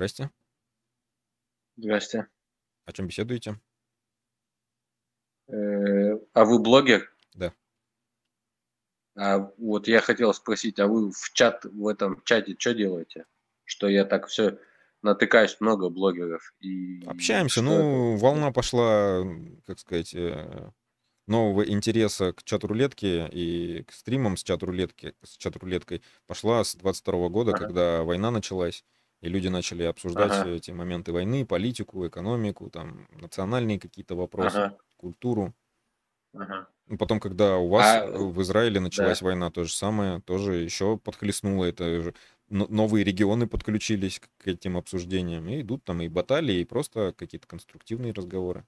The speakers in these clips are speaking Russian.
Здрасте. Здрасте. О чем беседуете? Э, а вы блогер? Да. А вот я хотел спросить, а вы в чат, в этом чате что делаете? Что я так все натыкаюсь много блогеров. И Общаемся, ну, это? волна пошла, как сказать, э, нового интереса к чат-рулетке и к стримам с чат-рулетки, с чат-рулеткой пошла с 22 года, ага. когда война началась. И люди начали обсуждать ага. эти моменты войны, политику, экономику, там, национальные какие-то вопросы, ага. культуру. Ага. Ну, потом, когда у вас а, э, в Израиле началась да. война, то же самое, тоже еще подхлестнуло это. Новые регионы подключились к этим обсуждениям, и идут там и баталии, и просто какие-то конструктивные разговоры.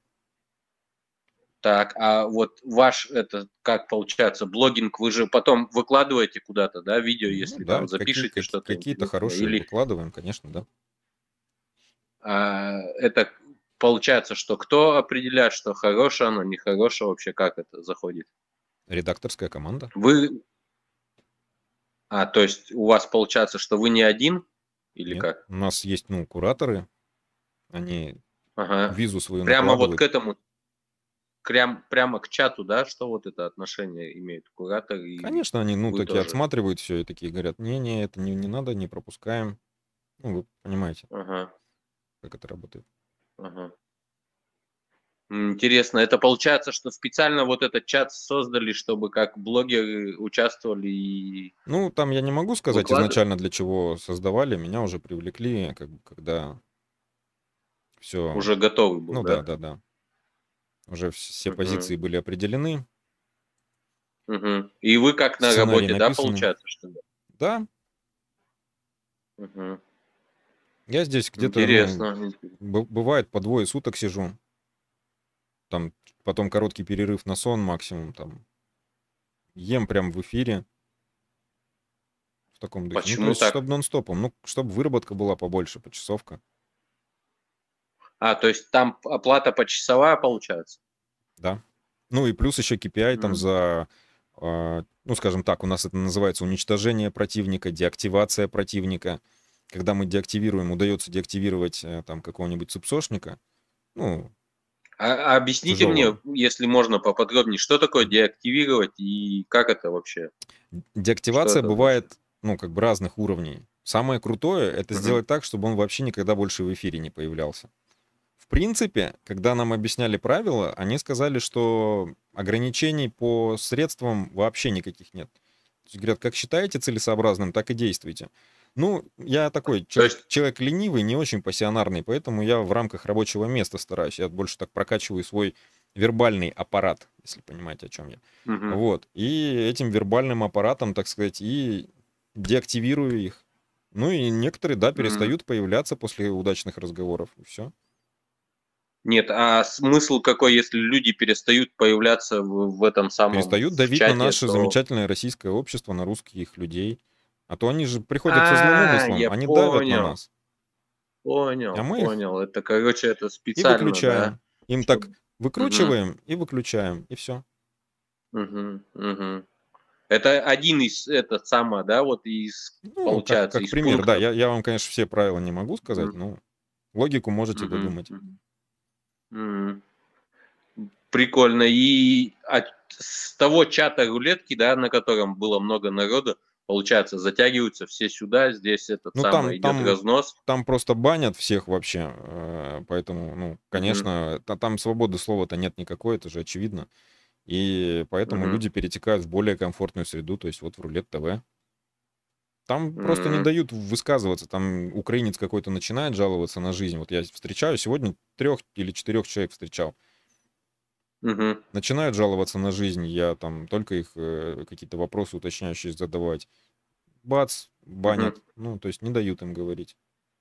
Так, а вот ваш, это как получается, блогинг, вы же потом выкладываете куда-то, да, видео, ну, если ну, да, там запишете какие, что-то. Какие-то хорошие или... выкладываем, конечно, да. А, это получается, что кто определяет, что хорошее оно, нехорошее вообще, как это заходит? Редакторская команда. Вы... А, то есть у вас получается, что вы не один или Нет, как? У нас есть, ну, кураторы, они ага. визу свою Прямо вот к этому прям, прямо к чату, да, что вот это отношение имеет куратор? И Конечно, они, ну, такие тоже. отсматривают все и такие говорят, не-не, это не, не надо, не пропускаем. Ну, вы понимаете, ага. как это работает. Ага. Интересно, это получается, что специально вот этот чат создали, чтобы как блогеры участвовали и... Ну, там я не могу сказать изначально, для чего создавали, меня уже привлекли, как когда все... Уже готовы был, Ну, да, да, да. да. Уже все угу. позиции были определены. Угу. И вы как на Сценарий работе, написаны. да, получается? Что ли? Да. Угу. Я здесь где-то... Ну, Интересно. Ну, бывает по двое суток сижу. Там потом короткий перерыв на сон максимум там. Ем прям в эфире. В таком духе. Ну, Почему ну, то есть, так? Чтобы нон-стопом. Ну, чтобы выработка была побольше, почасовка. А, то есть там оплата почасовая получается? Да. Ну и плюс еще KPI mm-hmm. там за а, ну, скажем так, у нас это называется уничтожение противника, деактивация противника. Когда мы деактивируем, удается деактивировать э, там какого-нибудь субсошника, ну... А, а объясните тяжелого. мне, если можно, поподробнее, что такое деактивировать и как это вообще? Деактивация это бывает, вообще? ну, как бы разных уровней. Самое крутое — это угу. сделать так, чтобы он вообще никогда больше в эфире не появлялся принципе, когда нам объясняли правила, они сказали, что ограничений по средствам вообще никаких нет. То есть, говорят, как считаете целесообразным, так и действуйте. Ну, я такой че- есть... человек ленивый, не очень пассионарный, поэтому я в рамках рабочего места стараюсь. Я больше так прокачиваю свой вербальный аппарат, если понимаете, о чем я. Угу. Вот. И этим вербальным аппаратом, так сказать, и деактивирую их. Ну и некоторые, да, перестают угу. появляться после удачных разговоров. И все. Нет, а смысл какой, если люди перестают появляться в, в этом самом Перестают давить чате, на наше то... замечательное российское общество, на русских людей. А то они же приходят со злым а, умыслом, они давят на нас. Понял, а мы понял. Их... Это, короче, это специально. И выключаем. Да? Им так выкручиваем угу. и выключаем, и все. Угу, угу. Это один из, это самое, да, вот из, ну, получается, как, как из пример, пунктов. да, я, я вам, конечно, все правила не могу сказать, угу. но логику можете угу. додумать. Угу. Прикольно. И от, с того чата рулетки, да, на котором было много народу, получается, затягиваются все сюда, здесь этот ну, самый там, идет там, разнос. Там просто банят всех вообще, э, поэтому, ну, конечно, mm-hmm. там свободы слова-то нет никакой, это же очевидно. И поэтому mm-hmm. люди перетекают в более комфортную среду, то есть вот в Рулет ТВ. Там mm-hmm. просто не дают высказываться. Там украинец какой-то начинает жаловаться на жизнь. Вот я встречаю сегодня трех или четырех человек встречал. Угу. Начинают жаловаться на жизнь, я там только их э, какие-то вопросы уточняющие задавать. Бац, банят. Угу. Ну, то есть не дают им говорить.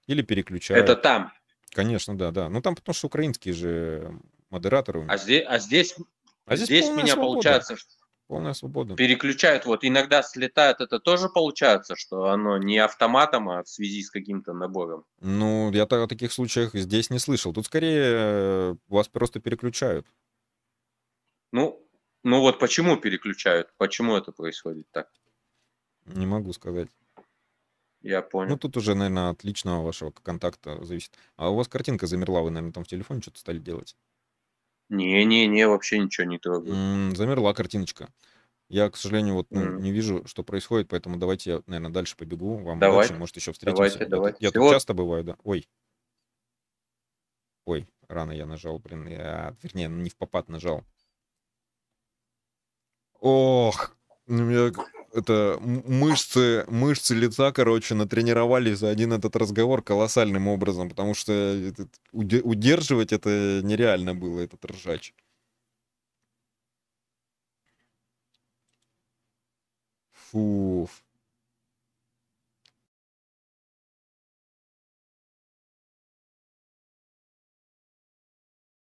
Или переключают. Это там. Конечно, да, да. Ну там потому что украинские же модераторы. А здесь, а здесь, а здесь, здесь меня свобода. получается, что полная свобода. Переключают, вот иногда слетают, это тоже получается, что оно не автоматом, а в связи с каким-то набором. Ну, я о таких случаях здесь не слышал. Тут скорее э, вас просто переключают. Ну, ну вот почему переключают? Почему это происходит так? Не могу сказать. Я понял. Ну, тут уже, наверное, от личного вашего контакта зависит. А у вас картинка замерла, вы, наверное, там в телефоне что-то стали делать. Не-не-не, вообще ничего не трогаю. М, Замерла картиночка. Я, к сожалению, вот ну, Мгм. не вижу, что происходит, поэтому давайте я, наверное, дальше побегу. Вам Давайте. удачи, может, еще встретимся. Давайте, давайте. Я, тут часто бываю, да. Ой. Ой, рано я нажал, блин. Я, вернее, не в попад нажал. Ох, ну, у меня это мышцы, мышцы лица, короче, натренировали за один этот разговор колоссальным образом, потому что этот, удерживать это нереально было, этот ржач. Фуф.